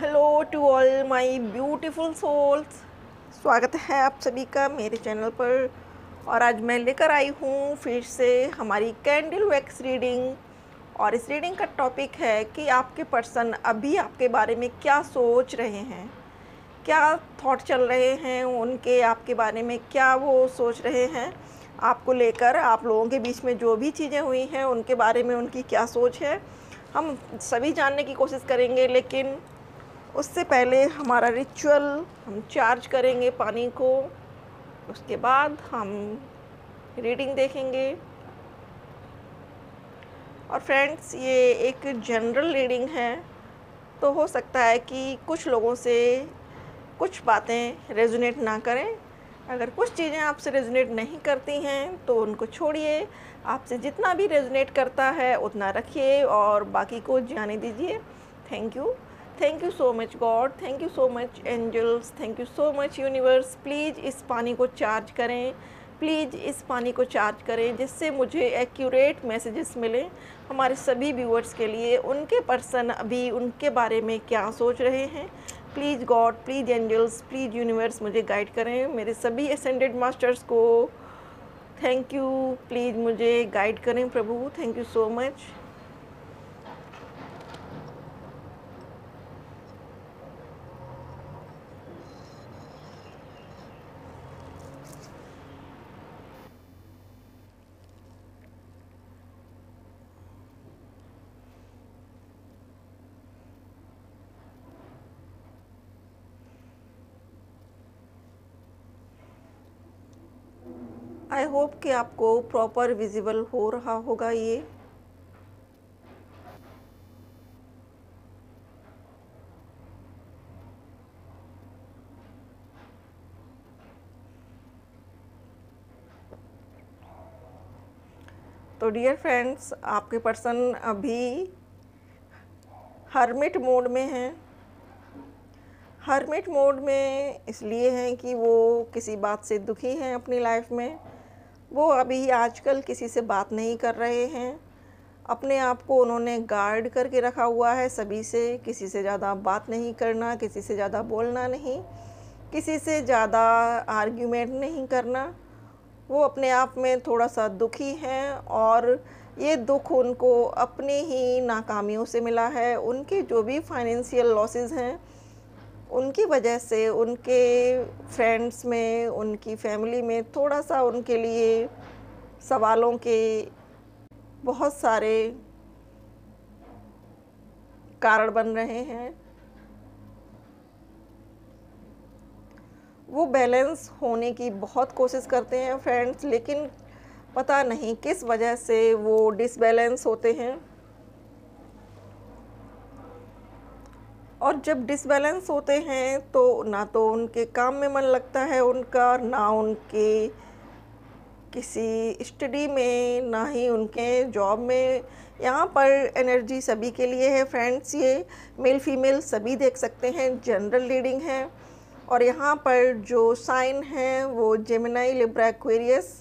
hello to all my beautiful souls स्वागत है आप सभी का मेरे चैनल पर और आज मैं लेकर आई हूँ फिर से हमारी कैंडल वैक्स रीडिंग और इस रीडिंग का टॉपिक है कि आपके पर्सन अभी आपके बारे में क्या सोच रहे हैं क्या थॉट चल रहे हैं उनके आपके बारे में क्या वो सोच रहे हैं आपको लेकर आप लोगों के बीच में जो भी चीज़ें हुई हैं उनके बारे में उनकी क्या सोच है हम सभी जानने की कोशिश करेंगे लेकिन उससे पहले हमारा रिचुअल हम चार्ज करेंगे पानी को उसके बाद हम रीडिंग देखेंगे और फ्रेंड्स ये एक जनरल रीडिंग है तो हो सकता है कि कुछ लोगों से कुछ बातें रेजोनेट ना करें अगर कुछ चीज़ें आपसे रेजोनेट नहीं करती हैं तो उनको छोड़िए आपसे जितना भी रेजोनेट करता है उतना रखिए और बाकी को जाने दीजिए thank you thank you so much God thank you so much angels thank you so much universe please इस पानी को चार्ज करें प्लीज़ इस पानी को चार्ज करें जिससे मुझे एक्यूरेट मैसेजेस मिलें हमारे सभी व्यूअर्स के लिए उनके पर्सन अभी उनके बारे में क्या सोच रहे हैं please God please angels please universe मुझे गाइड करें मेरे सभी असेंडेड मास्टर्स को थैंक यू प्लीज़ मुझे गाइड करें प्रभु thank you so much I hope कि आपको प्रॉपर विजिबल हो रहा होगा ये तो डियर फ्रेंड्स आपके पर्सन अभी हर्मिट मोड में हैं हर्मिट मोड में इसलिए हैं कि वो किसी बात से दुखी हैं अपनी लाइफ में वो अभी आजकल किसी से बात नहीं कर रहे हैं अपने आप को उन्होंने गार्ड करके रखा हुआ है सभी से किसी से ज़्यादा बात नहीं करना किसी से ज़्यादा बोलना नहीं किसी से ज़्यादा आर्ग्यूमेंट नहीं करना वो अपने आप में थोड़ा सा दुखी हैं और ये दुख उनको अपने ही नाकामियों से मिला है उनके जो भी फाइनेंशियल लॉसेस हैं उनकी वजह से उनके फ्रेंड्स में उनकी फैमिली में थोड़ा सा उनके लिए सवालों के बहुत सारे कारण बन रहे हैं वो बैलेंस होने की बहुत कोशिश करते हैं फ्रेंड्स लेकिन पता नहीं किस वजह से वो डिसबैलेंस होते हैं और जब डिसबैलेंस होते हैं तो ना तो उनके काम में मन लगता है उनका ना उनके किसी स्टडी में ना ही उनके जॉब में यहाँ पर एनर्जी सभी के लिए है फ्रेंड्स ये मेल फीमेल सभी देख सकते हैं जनरल रीडिंग है और यहाँ पर जो साइन है वो जेमिनाई लिब्रा एक्वेरियस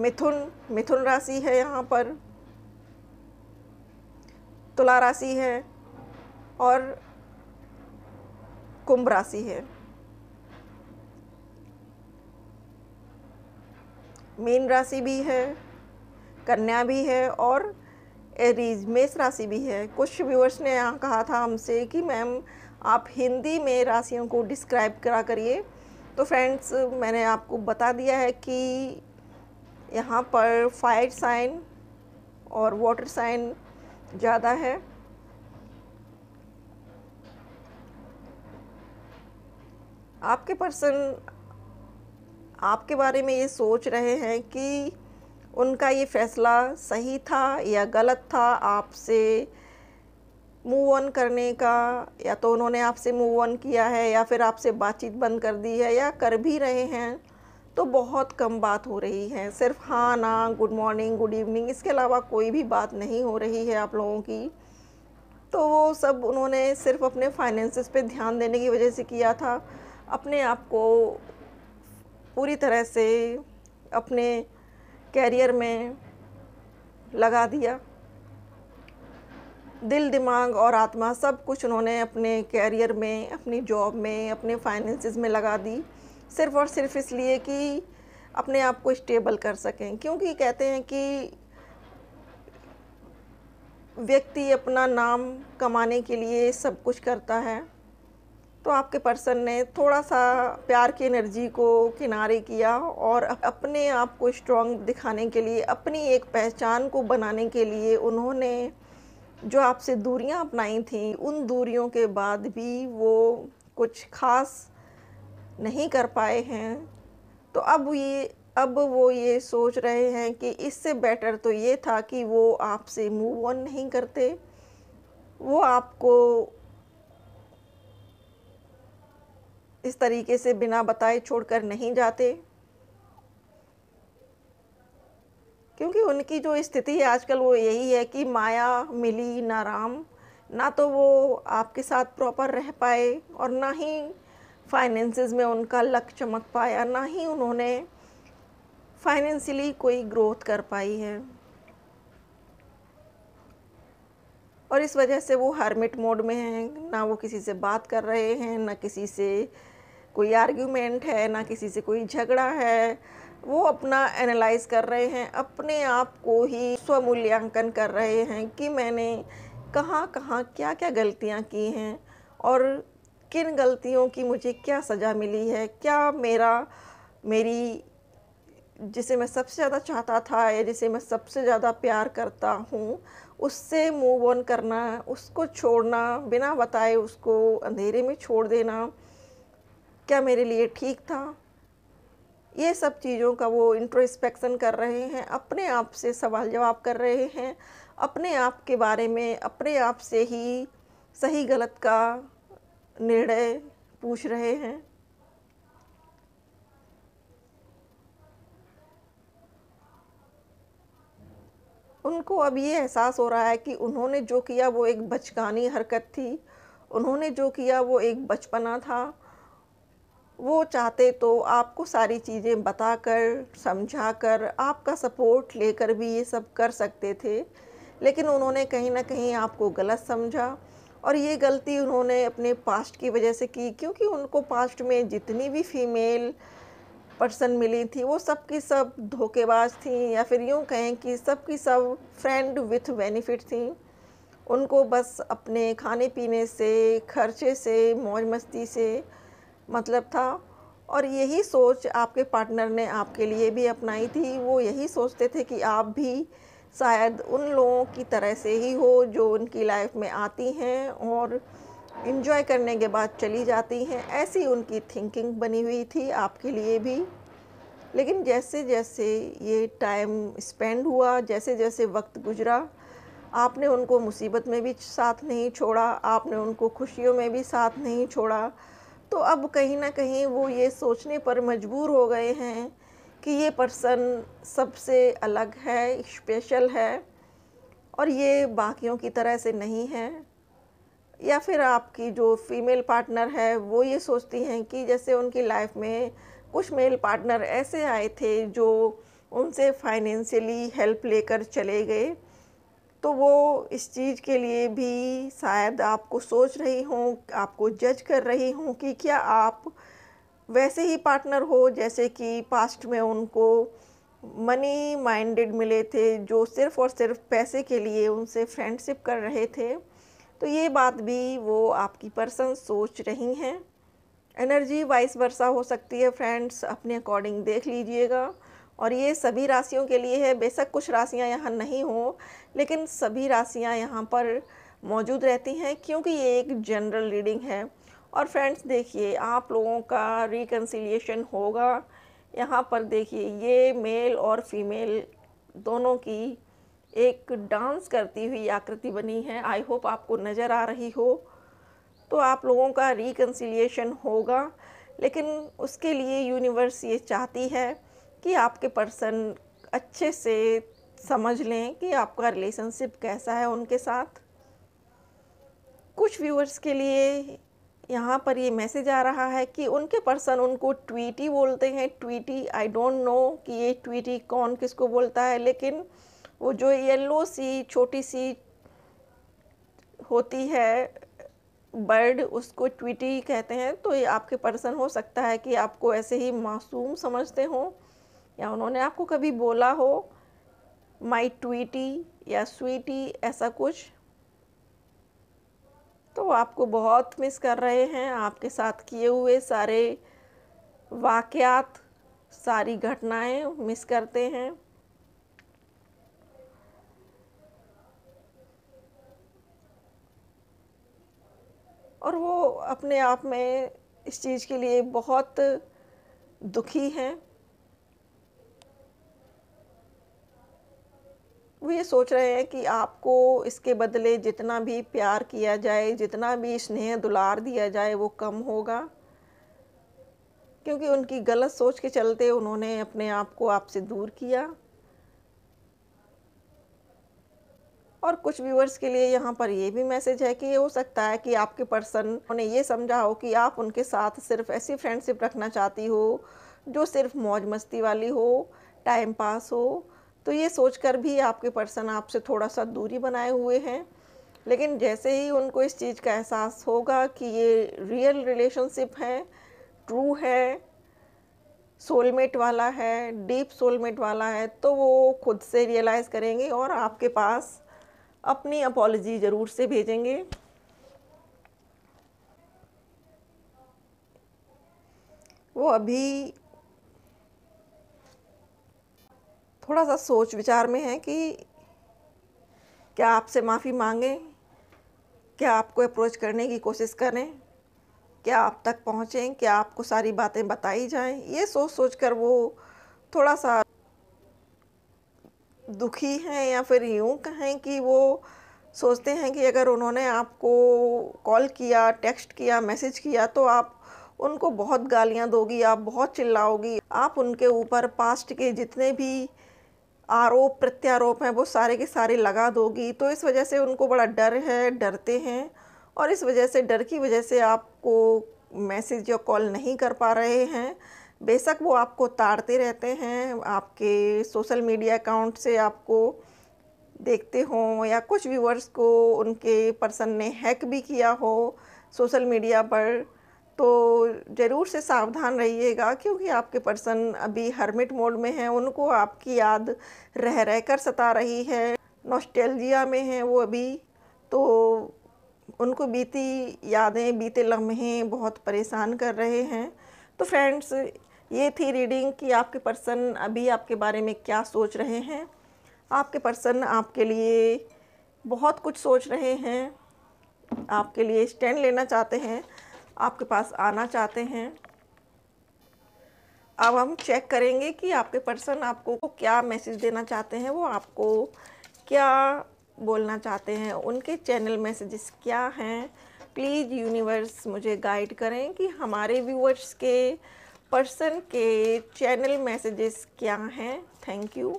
मिथुन मिथुन राशि है यहाँ पर तुला राशि है और कुंभ राशि है मीन राशि भी है कन्या भी है और एरीज मेष राशि भी है कुछ व्यूअर्स ने यहाँ कहा था हमसे कि मैम आप हिंदी में राशियों को डिस्क्राइब करा करिए तो फ्रेंड्स मैंने आपको बता दिया है कि यहाँ पर फायर साइन और वाटर साइन ज़्यादा है आपके पर्सन आपके बारे में ये सोच रहे हैं कि उनका ये फैसला सही था या गलत था आपसे मूव ऑन करने का या तो उन्होंने आपसे मूव ऑन किया है या फिर आपसे बातचीत बंद कर दी है या कर भी रहे हैं तो बहुत कम बात हो रही है सिर्फ हाँ ना गुड मॉर्निंग गुड इवनिंग इसके अलावा कोई भी बात नहीं हो रही है आप लोगों की तो वो सब उन्होंने सिर्फ अपने फाइनेंसिस पे ध्यान देने की वजह से किया था अपने आप को पूरी तरह से अपने कैरियर में लगा दिया दिल दिमाग और आत्मा सब कुछ उन्होंने अपने कैरियर में अपनी जॉब में अपने फाइनेंसिस में लगा दी सिर्फ़ और सिर्फ इसलिए कि अपने आप को स्टेबल कर सकें क्योंकि कहते हैं कि व्यक्ति अपना नाम कमाने के लिए सब कुछ करता है तो आपके पर्सन ने थोड़ा सा प्यार की एनर्जी को किनारे किया और अपने आप को स्ट्रॉन्ग दिखाने के लिए अपनी एक पहचान को बनाने के लिए उन्होंने जो आपसे दूरियां अपनाई थी उन दूरियों के बाद भी वो कुछ ख़ास नहीं कर पाए हैं तो अब ये अब वो ये सोच रहे हैं कि इससे बेटर तो ये था कि वो आपसे मूव ऑन नहीं करते वो आपको इस तरीके से बिना बताए छोड़कर नहीं जाते क्योंकि उनकी जो स्थिति है आजकल वो यही है कि माया मिली ना राम ना तो वो आपके साथ प्रॉपर रह पाए और ना ही फाइनेंसेस में उनका लक चमक पाया ना ही उन्होंने फाइनेंशियली कोई ग्रोथ कर पाई है और इस वजह से वो हार्मिट मोड में हैं ना वो किसी से बात कर रहे हैं ना किसी से कोई आर्ग्यूमेंट है ना किसी से कोई झगड़ा है वो अपना एनालाइज कर रहे हैं अपने आप को ही स्वमूल्यांकन कर रहे हैं कि मैंने कहाँ कहाँ क्या क्या गलतियाँ की हैं और किन गलतियों की मुझे क्या सज़ा मिली है क्या मेरा मेरी जिसे मैं सबसे ज़्यादा चाहता था या जिसे मैं सबसे ज़्यादा प्यार करता हूँ उससे मूव ऑन करना उसको छोड़ना बिना बताए उसको अंधेरे में छोड़ देना क्या मेरे लिए ठीक था ये सब चीज़ों का वो इंट्रोस्पेक्शन कर रहे हैं अपने आप से सवाल जवाब कर रहे हैं अपने आप के बारे में अपने आप से ही सही गलत का निर्णय पूछ रहे हैं उनको अब ये एहसास हो रहा है कि उन्होंने जो किया वो एक बचकानी हरकत थी उन्होंने जो किया वो एक बचपना था वो चाहते तो आपको सारी चीज़ें बताकर समझाकर आपका सपोर्ट लेकर भी ये सब कर सकते थे लेकिन उन्होंने कहीं ना कहीं आपको गलत समझा और ये गलती उन्होंने अपने पास्ट की वजह से की क्योंकि उनको पास्ट में जितनी भी फीमेल पर्सन मिली थी वो सब की सब धोखेबाज थी या फिर यूँ कहें कि सब की सब फ्रेंड विथ बेनिफिट थी उनको बस अपने खाने पीने से खर्चे से मौज मस्ती से मतलब था और यही सोच आपके पार्टनर ने आपके लिए भी अपनाई थी वो यही सोचते थे कि आप भी शायद उन लोगों की तरह से ही हो जो उनकी लाइफ में आती हैं और इन्जॉय करने के बाद चली जाती हैं ऐसी उनकी थिंकिंग बनी हुई थी आपके लिए भी लेकिन जैसे जैसे ये टाइम स्पेंड हुआ जैसे जैसे वक्त गुजरा आपने उनको मुसीबत में भी साथ नहीं छोड़ा आपने उनको खुशियों में भी साथ नहीं छोड़ा तो अब कहीं ना कहीं वो ये सोचने पर मजबूर हो गए हैं कि ये पर्सन सबसे अलग है स्पेशल है और ये बाकियों की तरह से नहीं है या फिर आपकी जो फीमेल पार्टनर है वो ये सोचती हैं कि जैसे उनकी लाइफ में कुछ मेल पार्टनर ऐसे आए थे जो उनसे फाइनेंशियली हेल्प लेकर चले गए तो वो इस चीज़ के लिए भी शायद आपको सोच रही हूँ आपको जज कर रही हूँ कि क्या आप वैसे ही पार्टनर हो जैसे कि पास्ट में उनको मनी माइंडेड मिले थे जो सिर्फ़ और सिर्फ पैसे के लिए उनसे फ्रेंडशिप कर रहे थे तो ये बात भी वो आपकी पर्सन सोच रही हैं एनर्जी वाइस वर्षा हो सकती है फ्रेंड्स अपने अकॉर्डिंग देख लीजिएगा और ये सभी राशियों के लिए है बेशक कुछ राशियां यहाँ नहीं हों लेकिन सभी राशियां यहाँ पर मौजूद रहती हैं क्योंकि ये एक जनरल रीडिंग है और फ्रेंड्स देखिए आप लोगों का रिकन्सिलिएशन होगा यहाँ पर देखिए ये मेल और फीमेल दोनों की एक डांस करती हुई आकृति बनी है आई होप आपको नज़र आ रही हो तो आप लोगों का रिकन्सिलिएशन होगा लेकिन उसके लिए यूनिवर्स ये चाहती है कि आपके पर्सन अच्छे से समझ लें कि आपका रिलेशनशिप कैसा है उनके साथ कुछ व्यूअर्स के लिए यहाँ पर ये मैसेज आ रहा है कि उनके पर्सन उनको ट्वीटी बोलते हैं ट्वीटी आई डोंट नो कि ये ट्वीटी कौन किसको बोलता है लेकिन वो जो येलो सी छोटी सी होती है बर्ड उसको ट्वीटी कहते हैं तो ये आपके पर्सन हो सकता है कि आपको ऐसे ही मासूम समझते हों या उन्होंने आपको कभी बोला हो माई ट्वीटी या स्वीटी ऐसा कुछ तो आपको बहुत मिस कर रहे हैं आपके साथ किए हुए सारे वाक़ात सारी घटनाएं मिस करते हैं और वो अपने आप में इस चीज़ के लिए बहुत दुखी हैं ये सोच रहे हैं कि आपको इसके बदले जितना भी प्यार किया जाए जितना भी स्नेह दुलार दिया जाए वो कम होगा क्योंकि उनकी गलत सोच के चलते उन्होंने अपने आप को आपसे दूर किया और कुछ व्यूअर्स के लिए यहाँ पर ये भी मैसेज है कि ये हो सकता है कि आपके पर्सन उन्हें ये समझा हो कि आप उनके साथ सिर्फ ऐसी फ्रेंडशिप रखना चाहती हो जो सिर्फ मौज मस्ती वाली हो टाइम पास हो तो ये सोचकर भी आपके पर्सन आपसे थोड़ा सा दूरी बनाए हुए हैं लेकिन जैसे ही उनको इस चीज़ का एहसास होगा कि ये रियल रिलेशनशिप है ट्रू है सोलमेट वाला है डीप सोलमेट वाला है तो वो खुद से रियलाइज़ करेंगे और आपके पास अपनी अपॉलोजी ज़रूर से भेजेंगे वो अभी थोड़ा सा सोच विचार में है कि क्या आपसे माफ़ी मांगें क्या आपको अप्रोच करने की कोशिश करें क्या आप तक पहुँचें क्या आपको सारी बातें बताई जाएं ये सोच सोच कर वो थोड़ा सा दुखी हैं या फिर यूँ कहें कि वो सोचते हैं कि अगर उन्होंने आपको कॉल किया टेक्स्ट किया मैसेज किया तो आप उनको बहुत गालियाँ दोगी आप बहुत चिल्लाओगी आप उनके ऊपर पास्ट के जितने भी आरोप प्रत्यारोप हैं वो सारे के सारे लगा दोगी तो इस वजह से उनको बड़ा डर है डरते हैं और इस वजह से डर की वजह से आपको मैसेज या कॉल नहीं कर पा रहे हैं बेशक वो आपको ताड़ते रहते हैं आपके सोशल मीडिया अकाउंट से आपको देखते हों या कुछ व्यूवर्स को उनके पर्सन ने हैक भी किया हो सोशल मीडिया पर तो ज़रूर से सावधान रहिएगा क्योंकि आपके पर्सन अभी हर्मिट मोड में हैं उनको आपकी याद रह रह कर सता रही है नोस्टेलजिया में हैं वो अभी तो उनको बीती यादें बीते लम्हे बहुत परेशान कर रहे हैं तो फ्रेंड्स ये थी रीडिंग कि आपके पर्सन अभी आपके बारे में क्या सोच रहे हैं आपके पर्सन आपके लिए बहुत कुछ सोच रहे हैं आपके लिए स्टैंड लेना चाहते हैं आपके पास आना चाहते हैं अब हम चेक करेंगे कि आपके पर्सन आपको क्या मैसेज देना चाहते हैं वो आपको क्या बोलना चाहते हैं उनके चैनल मैसेजेस क्या हैं प्लीज़ यूनिवर्स मुझे गाइड करें कि हमारे व्यूअर्स के पर्सन के चैनल मैसेजेस क्या हैं thank you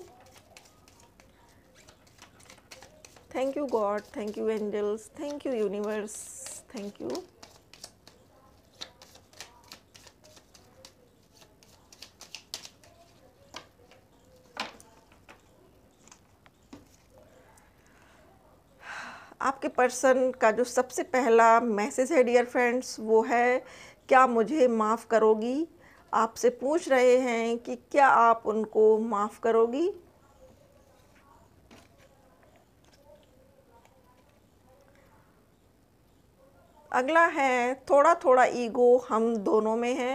thank you God thank you angels thank you universe thank you person का जो सबसे पहला मैसेज है डियर फ्रेंड्स वो है क्या मुझे माफ़ करोगी आपसे पूछ रहे हैं कि क्या आप उनको माफ़ करोगी अगला है थोड़ा थोड़ा ईगो हम दोनों में है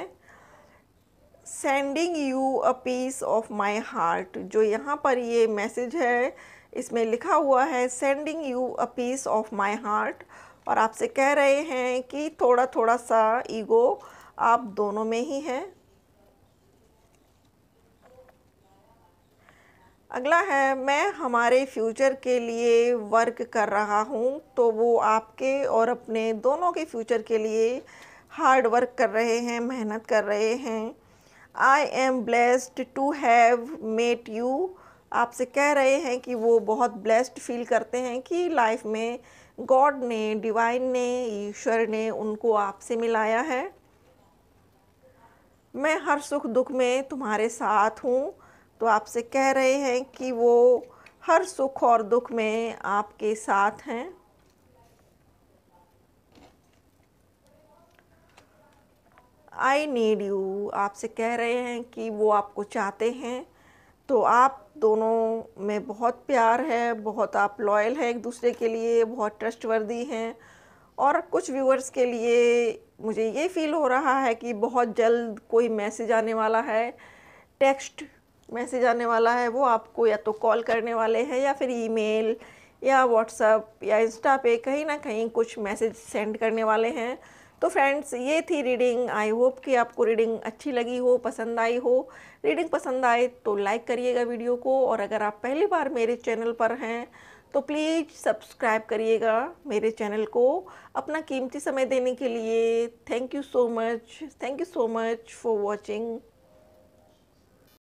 sending you a piece of my heart जो यहाँ पर ये मैसेज है इसमें लिखा हुआ है sending you a piece of my heart और आपसे कह रहे हैं कि थोड़ा थोड़ा सा ईगो आप दोनों में ही है अगला है मैं हमारे फ्यूचर के लिए वर्क कर रहा हूँ तो वो आपके और अपने दोनों के फ्यूचर के लिए हार्ड वर्क कर रहे हैं मेहनत कर रहे हैं I am blessed to have met you आपसे कह रहे हैं कि वो बहुत ब्लेस्ड फील करते हैं कि लाइफ में गॉड ने डिवाइन ने ईश्वर ने उनको आपसे मिलाया है मैं हर सुख दुख में तुम्हारे साथ हूँ तो आपसे कह रहे हैं कि वो हर सुख और दुख में आपके साथ हैं आई नीड यू आपसे कह रहे हैं कि वो आपको चाहते हैं तो आप दोनों में बहुत प्यार है बहुत आप लॉयल हैं एक दूसरे के लिए बहुत ट्रस्टवर्दी हैं और कुछ व्यूअर्स के लिए मुझे ये फील हो रहा है कि बहुत जल्द कोई मैसेज आने वाला है टेक्स्ट मैसेज आने वाला है वो आपको या तो कॉल करने वाले हैं या फिर ईमेल या व्हाट्सअप या इंस्टा पे कहीं ना कहीं कुछ मैसेज सेंड करने वाले हैं तो फ्रेंड्स ये थी रीडिंग आई होप कि आपको रीडिंग अच्छी लगी हो पसंद आई हो रीडिंग पसंद आए तो लाइक करिएगा वीडियो को और अगर आप पहली बार मेरे चैनल पर हैं तो प्लीज़ सब्सक्राइब करिएगा मेरे चैनल को अपना कीमती समय देने के लिए thank you so much thank you so much for watching